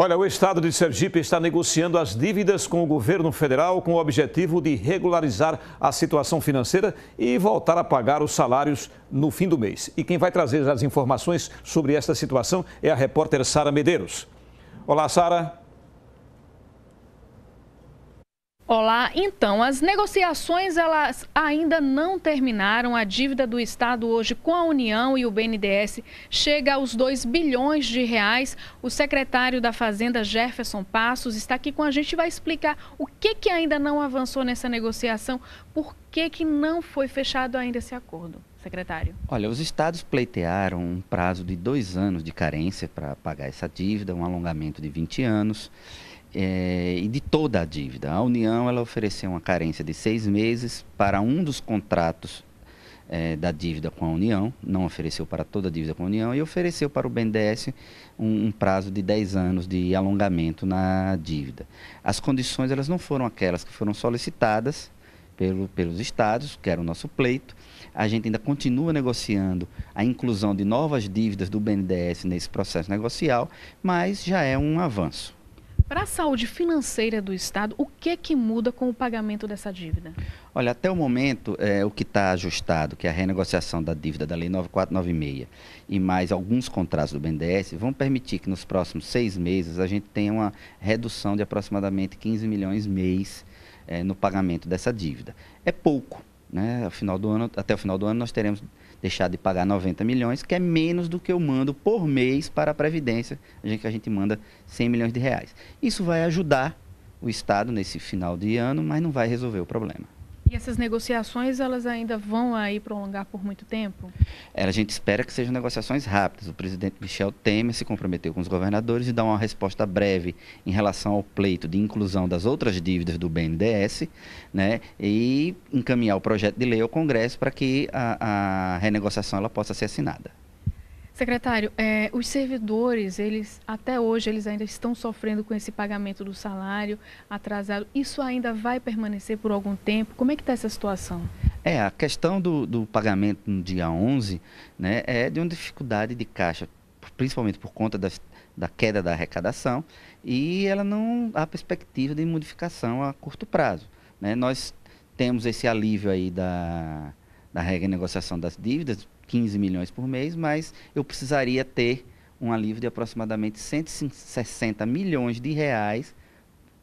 Olha, o estado de Sergipe está negociando as dívidas com o governo federal com o objetivo de regularizar a situação financeira e voltar a pagar os salários no fim do mês. E quem vai trazer as informações sobre esta situação é a repórter Sara Medeiros. Olá, Sara. Olá, então, as negociações elas ainda não terminaram. A dívida do Estado hoje com a União e o BNDES chega aos 2 bilhões de reais. O secretário da Fazenda, Jefferson Passos, está aqui com a gente e vai explicar o que, que ainda não avançou nessa negociação, por que, que não foi fechado ainda esse acordo, secretário. Olha, os estados pleitearam um prazo de dois anos de carência para pagar essa dívida, um alongamento de 20 anos é, e de toda a dívida. A União ela ofereceu uma carência de seis meses para um dos contratos é, da dívida com a União, não ofereceu para toda a dívida com a União e ofereceu para o BNDES um, um prazo de 10 anos de alongamento na dívida. As condições elas não foram aquelas que foram solicitadas pelo, pelos estados, que era o nosso pleito. A gente ainda continua negociando a inclusão de novas dívidas do BNDES nesse processo negocial, mas já é um avanço. Para a saúde financeira do Estado, o que é que muda com o pagamento dessa dívida? Olha, até o momento, é, o que está ajustado, que é a renegociação da dívida da Lei 9496 e mais alguns contratos do BNDES, vão permitir que nos próximos seis meses a gente tenha uma redução de aproximadamente 15 milhões mês é, no pagamento dessa dívida. É pouco, né? Ao final do ano, até o final do ano nós teremos deixado de pagar 90 milhões, que é menos do que eu mando por mês para a Previdência, a gente, que a gente manda 100 milhões de reais. Isso vai ajudar o Estado nesse final de ano, mas não vai resolver o problema. E essas negociações, elas ainda vão aí prolongar por muito tempo? É, a gente espera que sejam negociações rápidas. O presidente Michel Temer se comprometeu com os governadores de dar uma resposta breve em relação ao pleito de inclusão das outras dívidas do BNDES, né, e encaminhar o projeto de lei ao Congresso para que a, a renegociação ela possa ser assinada. Secretário, é, os servidores, eles até hoje, eles ainda estão sofrendo com esse pagamento do salário atrasado. Isso ainda vai permanecer por algum tempo? Como é que está essa situação? É, a questão do, do pagamento no dia 11 né, é de uma dificuldade de caixa, principalmente por conta das, da queda da arrecadação, e ela não há perspectiva de modificação a curto prazo. Né? Nós temos esse alívio aí da, da renegociação das dívidas, 15 milhões por mês, mas eu precisaria ter um alívio de aproximadamente 160 milhões de reais,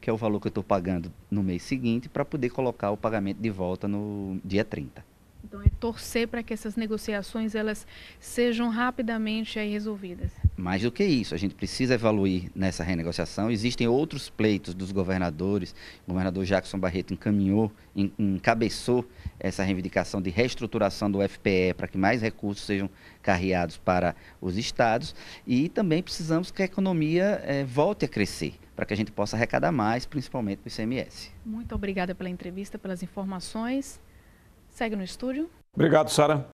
que é o valor que eu estou pagando no mês seguinte, para poder colocar o pagamento de volta no dia 30. Então é torcer para que essas negociações elas sejam rapidamente aí resolvidas mais do que isso, a gente precisa evoluir nessa renegociação. Existem outros pleitos dos governadores. O governador Jackson Barreto encaminhou, encabeçou essa reivindicação de reestruturação do FPE para que mais recursos sejam carreados para os estados. E também precisamos que a economia eh, volte a crescer para que a gente possa arrecadar mais, principalmente o ICMS. Muito obrigada pela entrevista, pelas informações. Segue no estúdio. Obrigado, Sara.